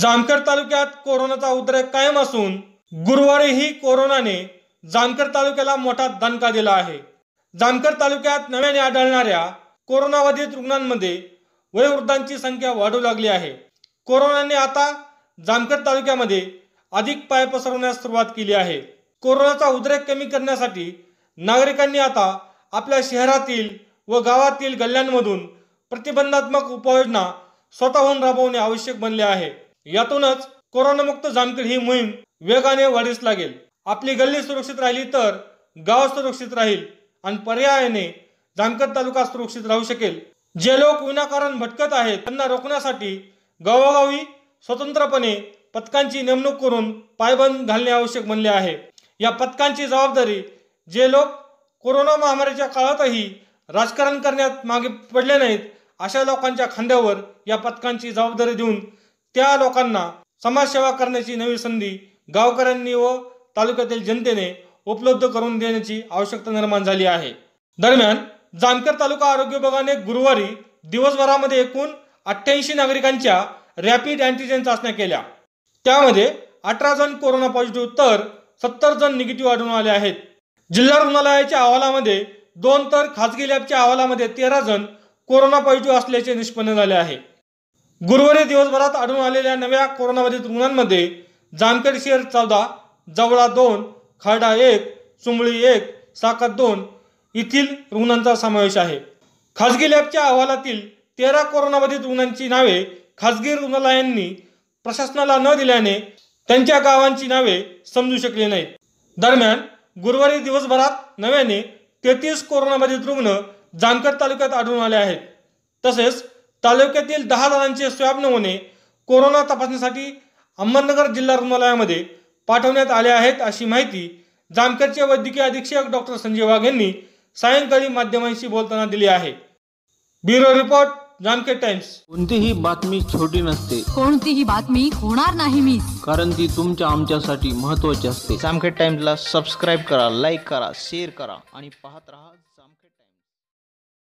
जामकर तालुक्यात कोरोनाचा उद्रेक कायम असून गुरुवारीही कोरोनाने जामकर तालुक्याला मोठा दणका दिला आहे जामकर तालुक्यात नव्याने आढळणाऱ्या कोरोनाबाधित रुग्णांमध्ये वयोवृद्धांची संख्या वाढू लागली आहे कोरोनाने आता जामकर तालुक्यामध्ये अधिक पाय पसरवण्यास सुरुवात केली आहे कोरोनाचा उद्रेक कमी करण्यासाठी नागरिकांनी आता आपल्या शहरातील व गावातील गल्ल्यांमधून प्रतिबंधात्मक उपाययोजना स्वतःहून राबवणे आवश्यक बनले आहे यातूनच कोरोनामुक्त जामखेड ही मोहीम वेगाने वाढीस लागेल आपली गल्ली सुरक्षित राहिली तर गाव सुरक्षित राहील आणि पर्यायाने जामखेड तालुका सुरक्षित राहू शकेल जे लोक विनाकारण भटकत आहेत त्यांना रोखण्यासाठी गावागावी स्वतंत्रपणे पथकांची नेमणूक करून पायबंद घालणे आवश्यक बनले आहे या पथकांची जबाबदारी जे लोक कोरोना महामारीच्या काळातही राजकारण करण्यात मागे पडले नाहीत अशा लोकांच्या खांद्यावर या पथकांची जबाबदारी देऊन त्या लोकांना समाजसेवा करण्याची नवी संधी गावकऱ्यांनी व तालुक्यातील जनतेने उपलब्ध करून देण्याची आवश्यकता निर्माण झाली आहे दरम्यान जामखेड तालुका आरोग्य विभागाने गुरुवारी दिवसभरामध्ये एकूण अठ्ठ्याऐंशी नागरिकांच्या रॅपिड अँटीजेन चाचण्या केल्या त्यामध्ये अठरा जण कोरोना पॉझिटिव्ह तर सत्तर जण निगेटिव्ह आढळून आले आहेत जिल्हा रुग्णालयाच्या अहवालामध्ये दोन तर खाजगी लॅबच्या अहवालामध्ये तेरा जण कोरोना पॉझिटिव्ह असल्याचे निष्पन्न झाले आहे गुरुवारी दिवसभरात आढळून आलेल्या नव्या कोरोनाबाधित रुग्णांमध्ये जामखेड शहर चौदा जवळा दोन खरडा एक चुंबळी एक साखर दोन येथील रुग्णांचा समावेश आहे खाजगी लॅबच्या अहवालातील तेरा कोरोनाबाधित रुग्णांची नावे खाजगी रुग्णालयांनी प्रशासनाला न दिल्याने त्यांच्या गावांची नावे समजू शकली नाहीत दरम्यान गुरुवारी दिवसभरात नव्याने तेहतीस कोरोनाबाधित रुग्ण जामखेड तालुक्यात आढळून आले आहेत तसेच तालुक्यातील दहा जणांचे स्वॅब नमुने कोरोना तपासणीसाठी अहमदनगर जिल्हा रुग्णालयामध्ये पाठवण्यात आले आहेत अशी माहिती जामखेडचे वैद्यकीय अधीक्षक डॉक्टर संजय वाघ यांनी सायंकाळी माध्यमांशी बोलताना दिली आहे ब्युरो रिपोर्ट जामखेड टाइम्स कोणतीही बातमी छोटी नसते कोणतीही बातमी होणार नाही मी कारण ती तुमच्या आमच्यासाठी महत्वाची असते जामखेड ला सबस्क्राईब करा लाईक करा शेअर करा आणि पाहत राहा